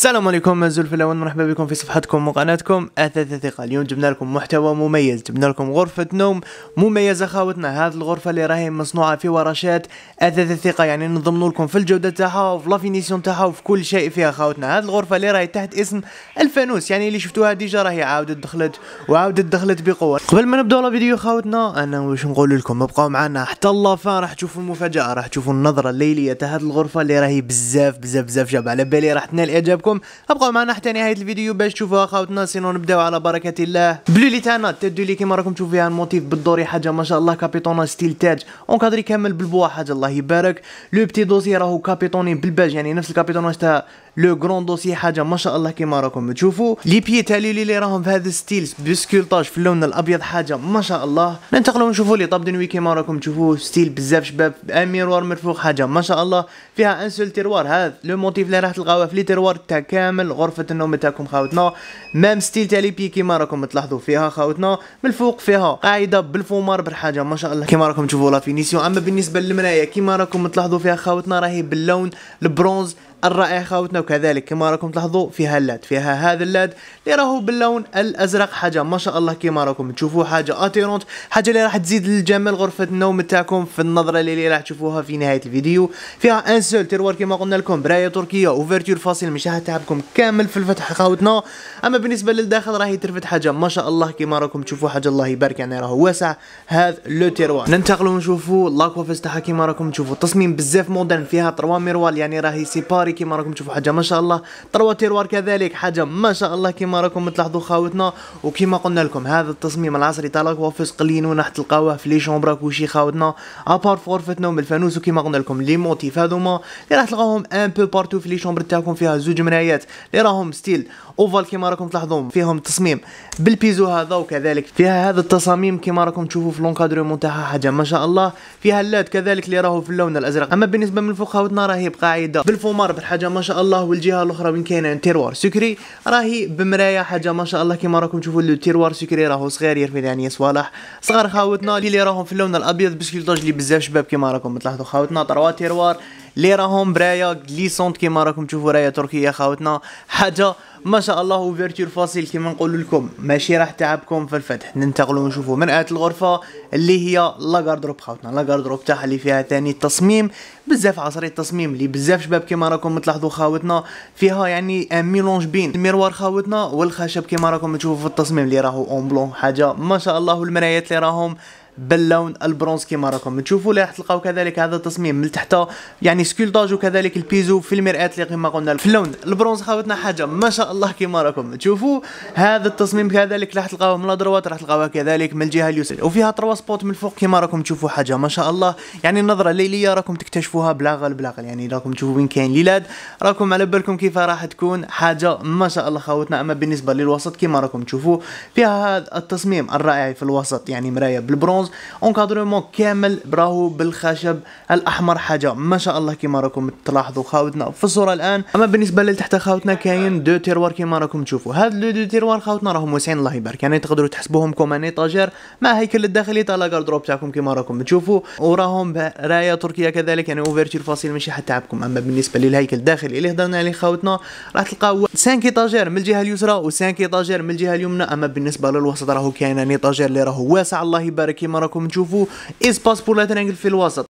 السلام عليكم في الاول مرحبا بكم في صفحتكم وقناتكم أثاث ثقة اليوم جبنا لكم محتوى مميز جبنا لكم غرفة نوم مميزة خاوتنا هذه الغرفة اللي راهي مصنوعة في ورشات أثاث الثقة يعني نضمن لكم في الجودة تاعها وفي لافينيسيون تاعها وفي كل شيء فيها خاوتنا هذه الغرفة اللي راهي تحت اسم الفانوس يعني اللي شفتوها ديجا راهي عاودت دخلت وعاودت دخلت بقوة قبل ما نبداو الفيديو خاوتنا أنا واش نقول لكم ابقاو معنا حتى فان راح تشوفوا المفاجأة راح تشوفوا النظرة الليلية تاع هذه الغرفة اللي راهي بزاف بزاف بزاف جاب على بالي راح تنال إعجابكم معكم ابقوا معنا حتى نهايه الفيديو باش تشوفوا اخواتنا سينو نبداو على بركه الله بلو لي تاعنا التدو لي كيما راكم تشوفوا فيها الموتيف بالدوري حاجه ما شاء الله كابيتونا ستيل تاج اونكادري كامل بالبوا حاجه الله يبارك لو بتي دوسي راهو كابيتوني بالباج يعني نفس الكابيتون تاع لو غرون دوسي حاجه ما شاء الله كيما راكم تشوفوا لي بي لي لي راهم في هذا الستيل بسكولطاج في اللون الابيض حاجه ما شاء الله ننتقلوا نشوفوا لي طاب دنوي كيما راكم تشوفوا ستيل بزاف شباب اميروار من فوق حاجه ما شاء الله فيها ان سول تيروار هذا لو موتيف اللي راح تلقاوه في لي تيروار تاع كامل غرفه النوم تاعكم خاوتنا مام ستيل تاع لي بي كيما راكم تلاحظوا فيها خاوتنا من الفوق فيها قاعده بالفومار بالحاجه ما شاء الله كيما راكم تشوفوا لا فينيسيون اما بالنسبه للمرايه كيما راكم تلاحظوا فيها خاوتنا راهي باللون البرونز الرائع خاوتنا وكذلك كما راكم تلاحظوا فيها اللاد فيها هذا اللاد اللي راهو باللون الازرق حاجه ما شاء الله كما راكم تشوفوا حاجه اتيرونت حاجه اللي راح تزيد الجمال غرفه النوم تاعكم في النظره اللي راح تشوفوها في نهايه الفيديو فيها ان سول تيروار كما قلنا لكم برايه تركيه اوفرتور فاصل مشاه تاعكم كامل في الفتح خاوتنا اما بالنسبه للداخل راهي ترفد حاجه ما شاء الله كما راكم تشوفوا حاجه الله يبارك يعني راهو واسع هذا لو تيروار ننتقلوا نشوفوا لاكوافيس تاعها كما راكم تشوفوا تصميم بزاف مودرن فيها 3 ميروال يعني راهي سيباري تيرواري كما راكم تشوفوا حاجه ما شاء الله تروا تيروار كذلك حاجه ما شاء الله كما راكم تلاحظوا خاوتنا وكما قلنا لكم هذا التصميم العصري تاع لاكوافيس قليل راح تلقاوه في لي شومبرا كلشي خاوتنا ابار فورفتنا ومن الفانوس وكما قلنا لكم لي موتيف هذوما اللي راح تلقاوهم ان بو بارتو في لي شومبر تاعكم فيها زوج مرايات اللي راهم ستيل اوفال كما راكم تلاحظوا فيهم تصميم بالبيزو هذا وكذلك فيها هذا التصاميم كما راكم تشوفوا في لونكادرومون تاعها حاجه ما شاء الله فيها اللات كذلك اللي راهو في اللون الازرق اما بالنسبه من فوق خاوتنا راهي بقاعده بالفومار خاطر حاجه ما شاء الله والجهه الاخرى من كاين تيروار سكري راهي بمرايا حاجه ما شاء الله كيما راكم تشوفوا التيروار سكري راهو صغير يرفد يعني صوالح صغار خاوتنا اللي راهم في اللون الابيض بسكيلطاج اللي بزاف شباب كيما راكم تلاحظوا خاوتنا طروا تيروار لي راهم برايا غليسونت كيما راكم تشوفوا رايا تركيا خاوتنا حاجه ما شاء الله وفيرتور فاسيل كيما نقول لكم ماشي راح تعبكم في الفتح ننتقلوا نشوفوا مرآة الغرفة اللي هي لا غاردروب خاوتنا لا غاردروب تاعها اللي فيها ثاني التصميم بزاف عصري التصميم اللي بزاف شباب كيما راكم تلاحظوا خاوتنا فيها يعني ان ميلونج بين الميروار خاوتنا والخشب كيما راكم تشوفوا في التصميم اللي راهو اون بلون حاجة ما شاء الله المرايات اللي راهم باللون البرونز كما راكم تشوفوا راح تلقاو كذلك هذا التصميم من تحت يعني سكولداج وكذلك البيزو في المرآة اللي كما قلنا في اللون البرونز خاوتنا حاجه ما شاء الله كما راكم تشوفوا هذا التصميم كذلك راح تلقاوه من الادروات راح تلقاوه كذلك من الجهه اليسرى وفيها تروا سبوت من الفوق كما راكم تشوفوا حاجه ما شاء الله يعني النظره الليليه راكم تكتشفوها بلاغل بلاغل يعني راكم تشوفوا وين كاين ليلاد راكم على بالكم كيف راح تكون حاجه ما شاء الله خاوتنا اما بالنسبه للوسط كما راكم تشوفوا فيها هذا التصميم الرائع في الوسط يعني مرايه بالبرونز برونز اونكادرومون كامل راهو بالخشب الاحمر حاجه ما شاء الله كيما راكم تلاحظوا خاوتنا في الصوره الان اما بالنسبه لتحت خاوتنا كاين دو تيروار كيما راكم تشوفوا هاد لو دو تيروار خاوتنا راهم واسعين الله يبارك يعني تقدروا تحسبوهم كوم ان ايطاجير مع هيكل الداخلي تاع لاكاردروب تاعكم كيما راكم تشوفوا وراهم برايه تركيه كذلك يعني اوفرتير فاصل ماشي حتى تعبكم اما بالنسبه للهيكل الداخلي اللي هضرنا عليه خاوتنا راح تلقاو 5 ايطاجير من الجهه اليسرى و 5 ايطاجير من الجهه اليمنى اما بالنسبه للوسط راهو كاين ايطاجير اللي راهو واسع الله يبارك كما راكم تشوفوا اسباس بور لا في الوسط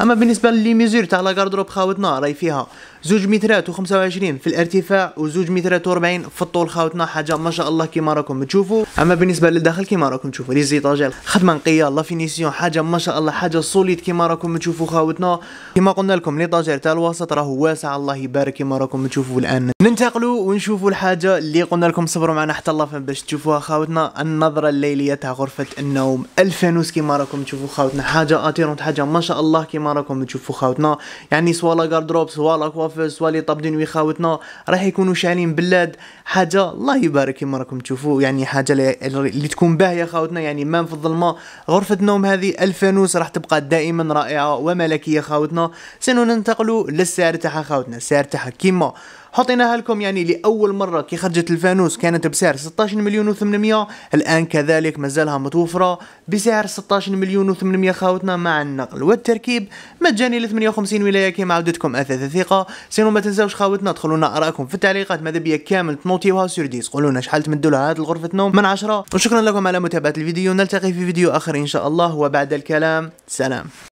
اما بالنسبه لي ميزور تاع لا غاردروب خاوتنا راهي فيها زوج مترات و25 في الارتفاع وزوج مترات و40 في الطول خاوتنا حاجه ما شاء الله كيما راكم تشوفوا اما بالنسبه للداخل كيما راكم تشوفوا لي زيطاجير خدمه نقيه لا فينيسيون حاجه ما شاء الله حاجه سوليد كيما راكم تشوفوا خاوتنا كيما قلنا لكم لي طاجير تاع الوسط راه واسع الله يبارك كيما راكم تشوفوا الان ننتقلوا ونشوفوا الحاجه اللي قلنا لكم صبروا معنا حتى الله باش تشوفوها خاوتنا النظره الليليه تاع غرفه النوم الفانوس كيما راكم تشوفوا خاوتنا حاجه اتيرونت حاجه ما شاء الله كيما راكم تشوفوا خاوتنا يعني سوا لا غاردروب سوا لا اوفيس ولي طابدين ويخاوتنا راح يكونوا شاعلين بلاد حاجه الله يبارك كما راكم تشوفوا يعني حاجه اللي تكون باهيه خاوتنا يعني مام في الظلمه غرفه النوم هذه الفانوس راح تبقى دائما رائعه وملكيه خاوتنا سننتقلوا للسعر تاعها خاوتنا السعر تاعها كيما حطيناها لكم يعني لاول مره كي خرجت الفانوس كانت بسعر 16 مليون و800 الان كذلك مازالها متوفره بسعر 16 مليون و800 خاوتنا مع النقل والتركيب مجاني ل 58 ولايه كيما عودتكم اثاث ثقه سينو ما تنساوش خاوتنا ادخلوا لنا ارائكم في التعليقات ماذا بيا كامل تنوتيوها سور ديس قولوا لنا شحال تمدوا لها هذه غرفه نوم من 10 وشكرا لكم على متابعه الفيديو نلتقي في فيديو اخر ان شاء الله وبعد الكلام سلام